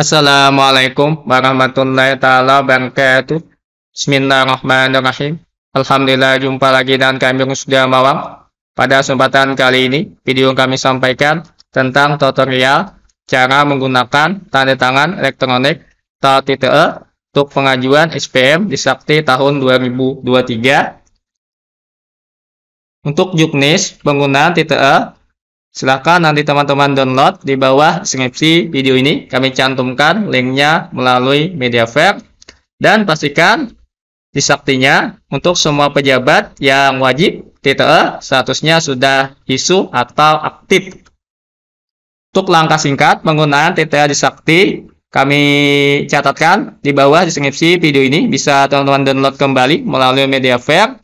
Assalamualaikum warahmatullahi taala wabarakatuh. Bismillahirrahmanirrahim. Alhamdulillah jumpa lagi dengan kami sudah Mawar. Pada kesempatan kali ini, video kami sampaikan tentang tutorial cara menggunakan tanda tangan elektronik TTE untuk pengajuan SPM di Sakti tahun 2023. Untuk juknis penggunaan TTE Silahkan nanti teman-teman download di bawah deskripsi video ini. Kami cantumkan linknya melalui media MediaVac. Dan pastikan disaktinya untuk semua pejabat yang wajib TTE statusnya sudah isu atau aktif. Untuk langkah singkat penggunaan TTE Disakti kami catatkan di bawah deskripsi video ini bisa teman-teman download kembali melalui media fair.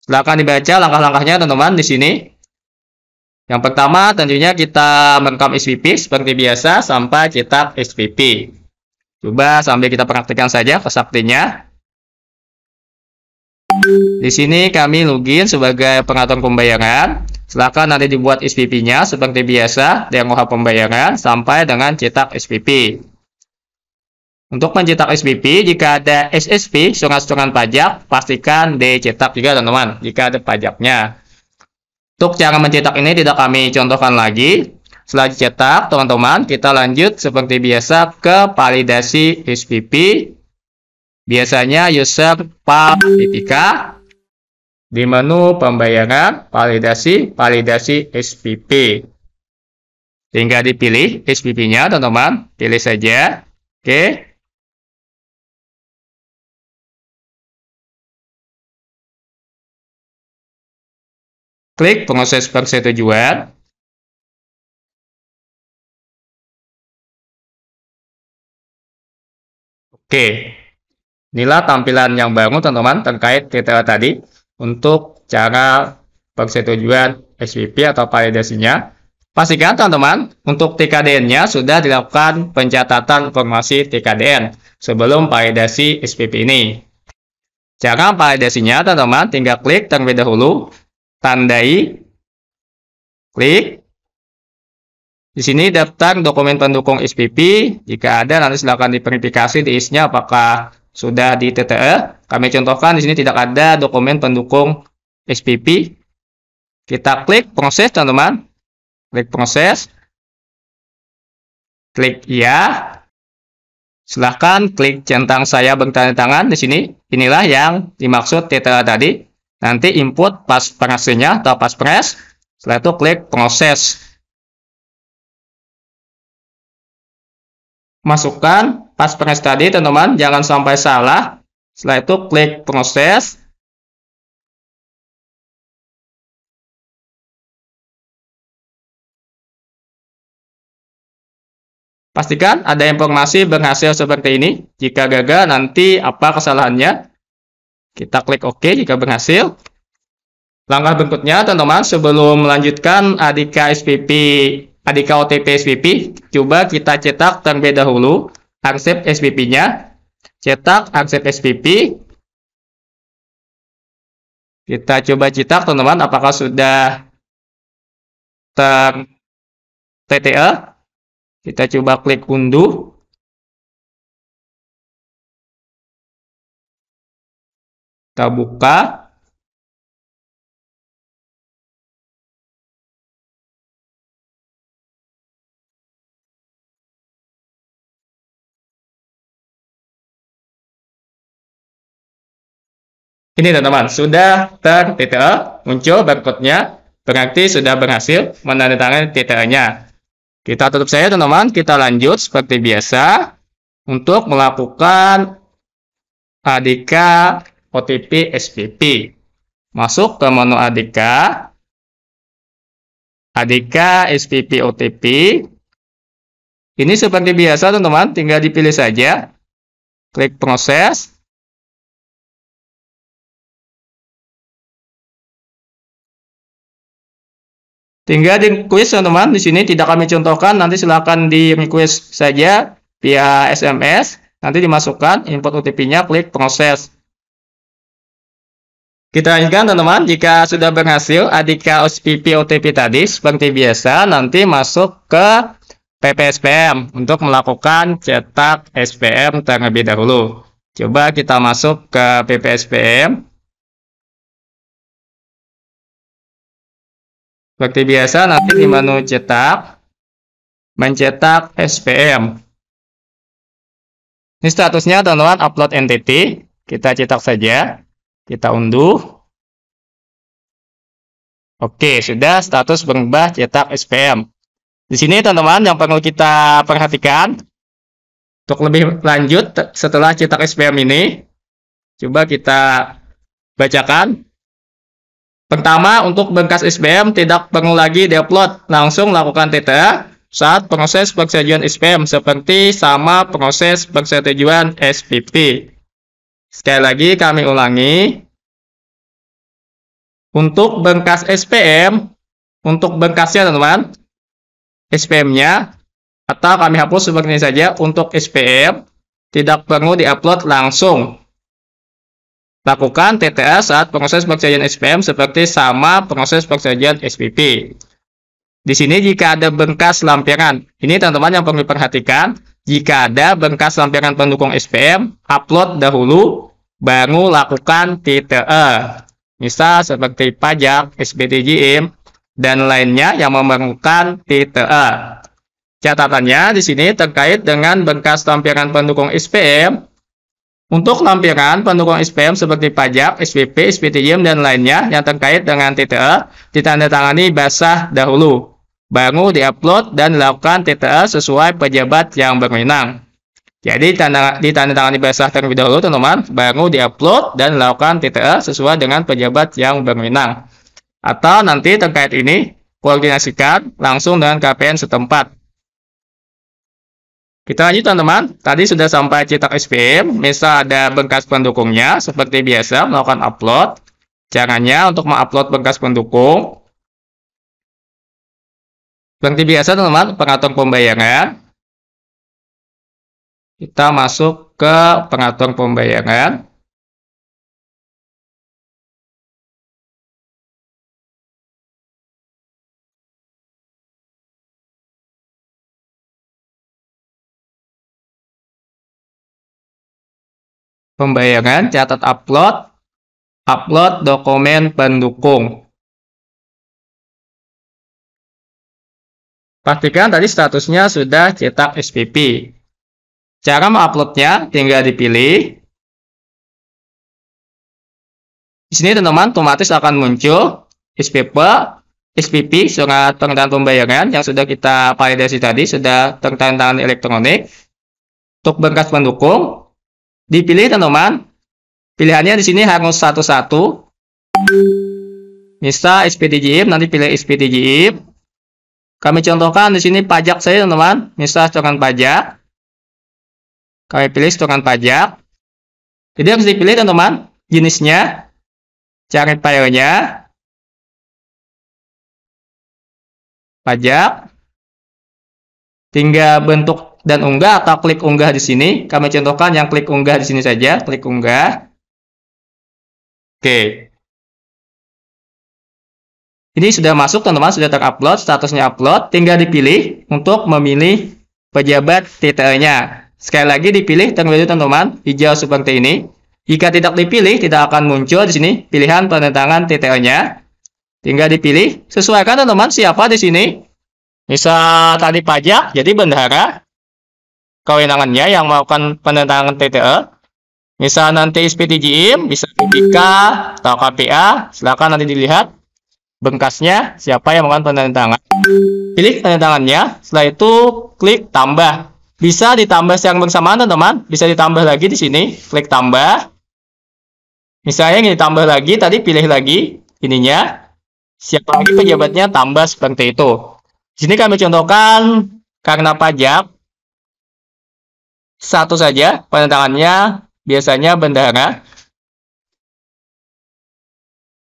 Silahkan dibaca langkah-langkahnya teman-teman di sini. Yang pertama tentunya kita merekam SPP seperti biasa sampai cetak SPP. Coba sambil kita praktikkan saja kesaktinya. Di sini kami login sebagai pengatur pembayaran. Silahkan nanti dibuat SPP-nya seperti biasa dia OH pembayaran sampai dengan cetak SPP. Untuk mencetak SPP, jika ada SSP, surat-surat pajak, pastikan dicetak juga teman-teman, jika ada pajaknya. Untuk cara mencetak ini tidak kami contohkan lagi. Setelah dicetak, teman-teman, kita lanjut seperti biasa ke validasi SPP. Biasanya user Palitika di menu pembayaran validasi validasi SPP. Tinggal dipilih spp nya teman-teman. Pilih saja. Oke. Klik proses persetujuan. Oke, inilah tampilan yang baru teman-teman terkait kriteria tadi untuk cara persetujuan SPP atau validasinya. Pastikan teman-teman untuk TKDN-nya sudah dilakukan pencatatan informasi TKDN sebelum validasi SPP ini. Cara validasinya teman-teman tinggal klik terlebih dahulu tandai, klik. Di sini daftar dokumen pendukung SPP. Jika ada, nanti silakan diverifikasi di ISnya apakah sudah di TTE. Kami contohkan di sini tidak ada dokumen pendukung SPP. Kita klik proses, teman-teman. Klik proses. Klik ya. Silahkan klik centang saya bertanda tangan di sini. Inilah yang dimaksud TTE tadi. Nanti input pas penghasilnya atau pas press. Setelah itu klik proses. Masukkan pas press tadi teman-teman. Jangan sampai salah. Setelah itu klik proses. Pastikan ada informasi berhasil seperti ini. Jika gagal, nanti apa kesalahannya? Kita klik OK jika berhasil. Langkah berikutnya, teman-teman, sebelum melanjutkan ADK SPP, ADK OTP SPP, coba kita cetak terlebih dahulu arsip SPP-nya. Cetak arsip SPP. Kita coba cetak, teman-teman, apakah sudah ter TTE. Kita coba klik unduh. Kita buka. Ini teman-teman, sudah ter TTE, muncul barcode-nya, berarti sudah berhasil menandatangani TTE-nya. Kita tutup saja teman-teman, kita lanjut seperti biasa untuk melakukan ADK OTP SPP. Masuk ke menu ADK. ADK, SPP, OTP. Ini seperti biasa teman-teman, tinggal dipilih saja. Klik proses. Tinggal di request teman-teman, di sini tidak kami contohkan, nanti silakan di request saja via SMS, nanti dimasukkan input OTP-nya, klik proses. Kita lanjutkan teman-teman, jika sudah berhasil ADK OSPP OTP tadi seperti biasa nanti masuk ke PPSPM untuk melakukan cetak SPM terlebih dahulu. Coba kita masuk ke PPSPM. Seperti biasa nanti di menu cetak, mencetak SPM. Ini statusnya teman-teman upload entity, kita cetak saja. Kita unduh. Oke, sudah status berubah cetak SPM. Di sini teman-teman yang perlu kita perhatikan untuk lebih lanjut setelah cetak SPM ini, coba kita bacakan. Pertama, untuk bengkas SPM tidak perlu lagi diupload, langsung lakukan TTA saat proses persetujuan SPM seperti sama proses persetujuan SPP. Sekali lagi kami ulangi. Untuk bengkas SPM, untuk bengkasnya teman-teman, SPM-nya, atau kami hapus seperti ini saja untuk SPM, tidak perlu diupload langsung. Lakukan TTA saat proses percayaan SPM seperti sama proses percayaan SPP. Di sini jika ada bengkas lampiran, ini teman-teman yang perlu diperhatikan, jika ada bengkas lampiran pendukung SPM, upload dahulu, baru lakukan TTE. Misal seperti pajak, SBTJM, dan lainnya yang memerlukan TTE. Catatannya di sini terkait dengan bengkas lampiran pendukung SPM. Untuk lampiran pendukung SPM seperti pajak, SPP, SPTJM, dan lainnya yang terkait dengan TTE ditandatangani basah dahulu baru diupload dan dilakukan TTA sesuai pejabat yang berwenang. Jadi ditanda-tanda ditandatangani basah terlebih dahulu teman-teman, baru diupload dan dilakukan TTA sesuai dengan pejabat yang berwenang. Atau nanti terkait ini koordinasikan langsung dengan KPN setempat. Kita lanjut teman-teman, tadi sudah sampai cetak SPM, misal ada bengkas pendukungnya, seperti biasa melakukan upload. Caranya untuk mengupload bengkas pendukung, seperti biasa teman-teman, pengaturan pembayaran. Kita masuk ke pengaturan pembayaran. Pembayaran, catat upload, upload dokumen pendukung. Pastikan tadi statusnya sudah cetak SPP. Cara menguploadnya tinggal dipilih. Di sini teman-teman otomatis akan muncul SPP, SPP surat tentang pembayaran yang sudah kita validasi tadi sudah tertandatangan elektronik. Untuk berkas pendukung dipilih teman-teman. Pilihannya di sini harus satu-satu. Misal SPTJIP nanti pilih SPTJIP kami contohkan di sini pajak saya teman-teman. Misal setoran pajak. Kami pilih setoran pajak. Jadi harus dipilih teman-teman jenisnya, cari filenya, pajak, tinggal bentuk dan unggah atau klik unggah di sini. Kami contohkan yang klik unggah di sini saja, klik unggah. Oke. Ini sudah masuk teman-teman, sudah terupload, statusnya upload, tinggal dipilih untuk memilih pejabat TTE-nya. Sekali lagi dipilih terlebih dahulu teman-teman, hijau seperti ini. Jika tidak dipilih, tidak akan muncul di sini pilihan penentangan TTE-nya. Tinggal dipilih, sesuaikan teman-teman siapa di sini. Bisa tadi pajak, jadi bendahara, kewenangannya yang melakukan penentangan TTE. Misal nanti SPTJM, bisa PPK atau KPA, silakan nanti dilihat. Bengkasnya, siapa yang melakukan tanda tangan? Pilih tanda tangannya, setelah itu klik tambah. Bisa ditambah secara bersamaan, teman-teman. Bisa ditambah lagi di sini, klik tambah. Misalnya ingin ditambah lagi, tadi pilih lagi ininya. Siapa lagi pejabatnya tambah seperti itu. Di sini kami contohkan karena pajak satu saja, tangannya biasanya bendahara.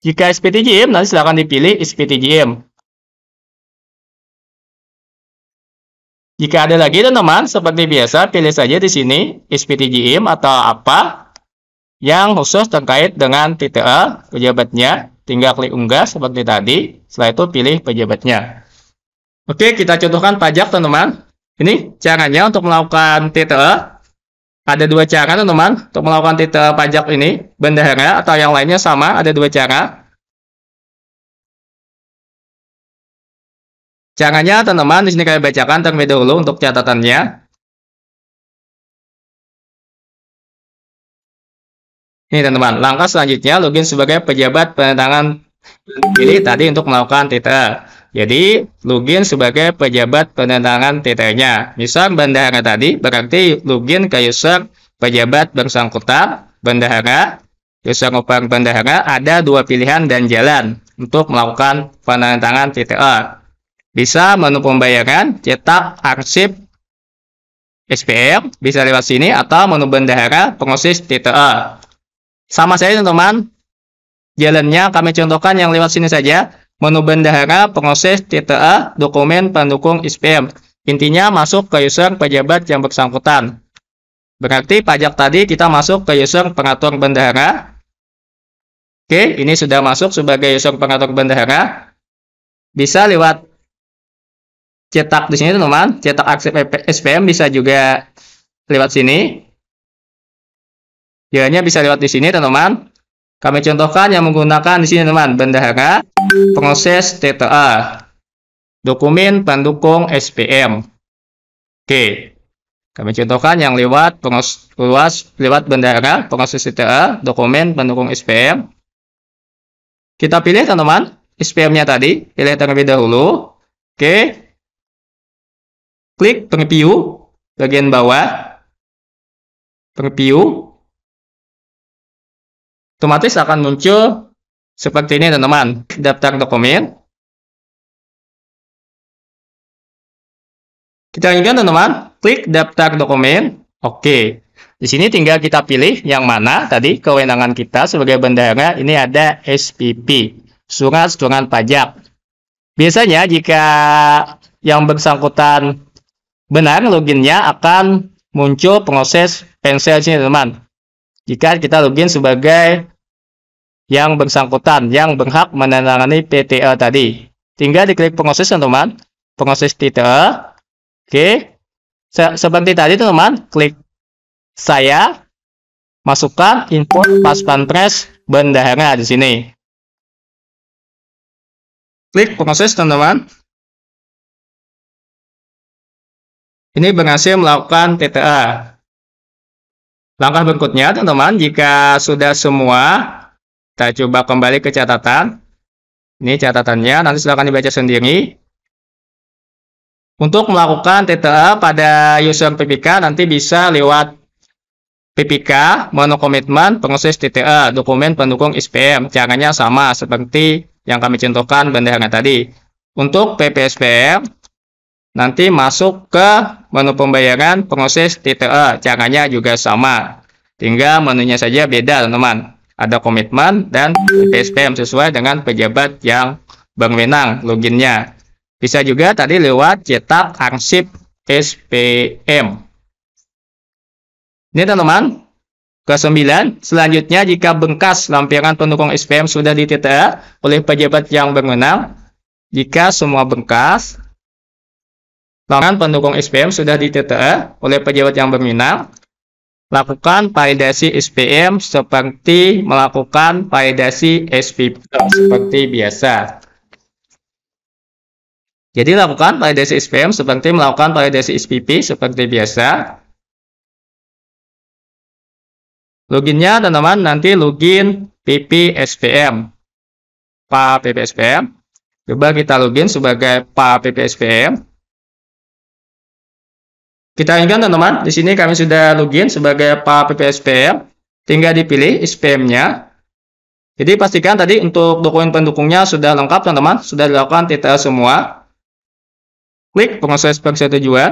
Jika SPTJM, nanti silahkan dipilih SPTJM. Jika ada lagi teman-teman, seperti biasa pilih saja di sini SPTJM atau apa yang khusus terkait dengan TTA pejabatnya. Tinggal klik unggah seperti tadi, setelah itu pilih pejabatnya. Oke, kita contohkan pajak teman-teman. Ini caranya untuk melakukan TTA. Ada dua cara teman-teman untuk melakukan titel pajak ini, bendahara atau yang lainnya sama, ada dua cara. Caranya teman-teman di sini kami bacakan terlebih dahulu untuk catatannya. Ini teman-teman, langkah selanjutnya login sebagai pejabat penentangan pilih tadi untuk melakukan titel. Jadi login sebagai pejabat penentangan titelnya. Misal bendahara tadi berarti login ke user pejabat bersangkutan bendahara. User benda bendahara ada dua pilihan dan jalan untuk melakukan penentangan TTA, Bisa menu pembayaran, cetak, arsip, SPM, bisa lewat sini, atau menu bendahara, pengosis TTA. Sama saja teman-teman, jalannya kami contohkan yang lewat sini saja. Menu bendahara proses TTA dokumen pendukung SPM. Intinya masuk ke user pejabat yang bersangkutan. Berarti pajak tadi kita masuk ke user pengatur bendahara. Oke, ini sudah masuk sebagai user pengatur bendahara. Bisa lewat cetak di sini teman-teman, cetak aksep SPM bisa juga lewat sini. Jalannya bisa lewat di sini teman-teman. Kami contohkan yang menggunakan di sini teman bendahara proses TTA dokumen pendukung SPM. Oke. Kami contohkan yang lewat pengos, luas lewat bendahara proses TTA dokumen pendukung SPM. Kita pilih teman-teman SPM-nya tadi, pilih terlebih dahulu. Oke. Klik preview bagian bawah. Preview otomatis akan muncul seperti ini teman-teman, daftar dokumen. Kita lanjutkan teman-teman, klik daftar dokumen. Oke. Di sini tinggal kita pilih yang mana tadi kewenangan kita sebagai bendahara ini ada SPP, surat setoran pajak. Biasanya jika yang bersangkutan benar loginnya akan muncul proses pensil sini teman. Jika kita login sebagai yang bersangkutan yang berhak menandatangani PTE tadi. Tinggal diklik pengosis teman-teman. Pengosis PTE. Oke. Se seperti tadi teman-teman, klik saya masukkan input pas pampres bendahara di sini. Klik proses teman-teman. Ini berhasil melakukan TTA. E. Langkah berikutnya teman-teman, jika sudah semua kita coba kembali ke catatan. Ini catatannya, nanti silahkan dibaca sendiri. Untuk melakukan TTE pada user PPK nanti bisa lewat PPK, menu komitmen proses TTE, dokumen pendukung SPM. Caranya sama seperti yang kami contohkan bendahara tadi. Untuk PPSPM, nanti masuk ke menu pembayaran proses TTE. Caranya juga sama. Tinggal menunya saja beda, teman-teman ada komitmen dan PSPM sesuai dengan pejabat yang berwenang loginnya. Bisa juga tadi lewat cetak arsip SPM. Ini teman-teman, sembilan. selanjutnya jika bengkas lampiran pendukung SPM sudah ditita oleh pejabat yang berwenang, jika semua bengkas lampiran pendukung SPM sudah ditita oleh pejabat yang berwenang, Lakukan validasi SPM seperti melakukan validasi SPP seperti biasa. Jadi lakukan validasi SPM seperti melakukan validasi SPP seperti biasa. Loginnya teman-teman nanti login PP SPM. Pak PP SPM. Coba kita login sebagai Pak PP SPM. Kita inginkan teman-teman, di sini kami sudah login sebagai Pak PPSPM, tinggal dipilih SPM-nya. Jadi pastikan tadi untuk dokumen pendukungnya sudah lengkap teman-teman, sudah dilakukan titel semua. Klik proses Persetujuan. tujuan.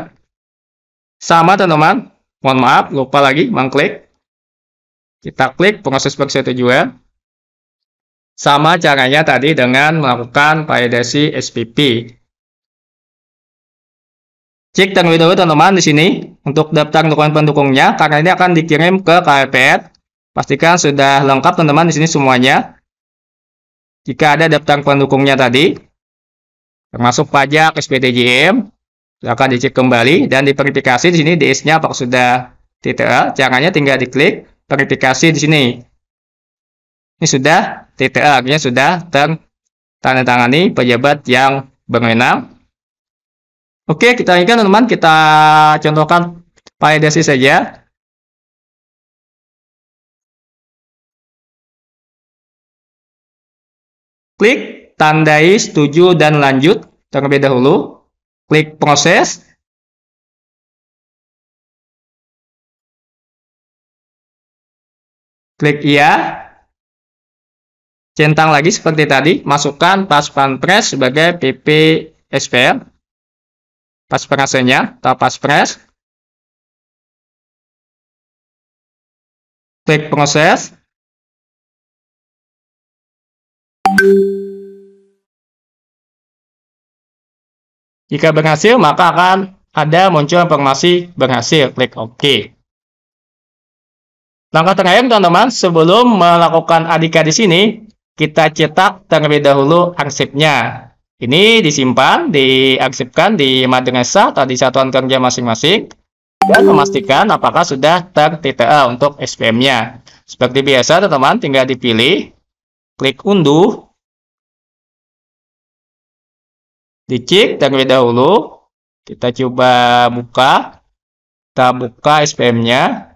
Sama teman-teman, mohon maaf lupa lagi mengklik. Kita klik proses Persetujuan. tujuan. Sama caranya tadi dengan melakukan validasi SPP. Cek dan dahulu teman-teman di sini untuk daftar dokumen pendukungnya karena ini akan dikirim ke KPR. Pastikan sudah lengkap teman-teman di sini semuanya. Jika ada daftar pendukungnya tadi, termasuk pajak SPTJM, akan dicek kembali dan diverifikasi di sini DS-nya apakah sudah TTA. Caranya tinggal diklik verifikasi di sini. Ini sudah TTA, artinya sudah tertandatangani pejabat yang berwenang Oke, kita ikan teman-teman, kita contohkan pakai desi saja. Klik tandai setuju dan lanjut terlebih dahulu. Klik proses. Klik iya. Centang lagi seperti tadi, masukkan pas press sebagai PP SPL pas presenya atau pas pres klik proses jika berhasil maka akan ada muncul informasi berhasil klik OK langkah terakhir teman-teman sebelum melakukan adika di sini kita cetak terlebih dahulu arsipnya ini disimpan, diarsipkan di sah atau di satuan kerja masing-masing dan memastikan apakah sudah ter-TTA untuk SPM-nya. Seperti biasa, teman-teman, tinggal dipilih, klik unduh, dicek terlebih dahulu. Kita coba buka, kita buka SPM-nya.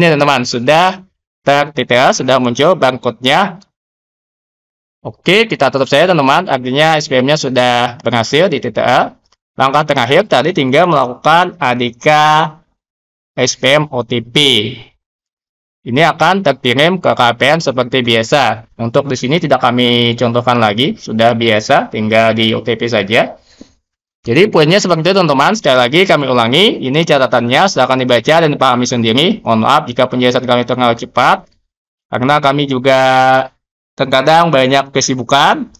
Ini teman-teman sudah tertitel, sudah muncul bangkutnya. Oke, kita tutup saja teman-teman. Artinya SPM-nya sudah berhasil di TTA. Langkah terakhir tadi tinggal melakukan ADK SPM OTP. Ini akan terkirim ke KPN seperti biasa. Untuk di sini tidak kami contohkan lagi, sudah biasa, tinggal di OTP saja. Jadi poinnya seperti itu teman-teman. Sekali lagi kami ulangi, ini catatannya. Silahkan dibaca dan dipahami sendiri. Mohon maaf jika penjelasan kami terlalu cepat. Karena kami juga terkadang banyak kesibukan.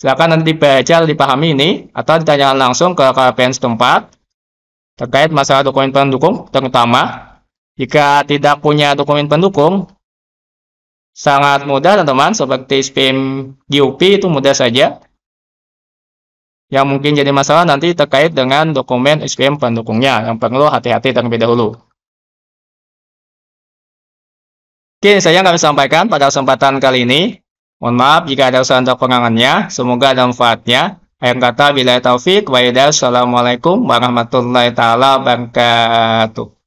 Silahkan nanti dibaca dan dipahami ini. Atau ditanyakan langsung ke KPN setempat. Terkait masalah dokumen pendukung terutama. Jika tidak punya dokumen pendukung, sangat mudah teman-teman. Seperti SPM GUP itu mudah saja yang mungkin jadi masalah nanti terkait dengan dokumen SPM pendukungnya yang perlu hati-hati terlebih dahulu. Oke, saya akan sampaikan pada kesempatan kali ini. Mohon maaf jika ada kesalahan atau pengangannya. Semoga ada manfaatnya. Ayam kata, bila taufik, wa'idah, Assalamualaikum warahmatullahi taala wabarakatuh.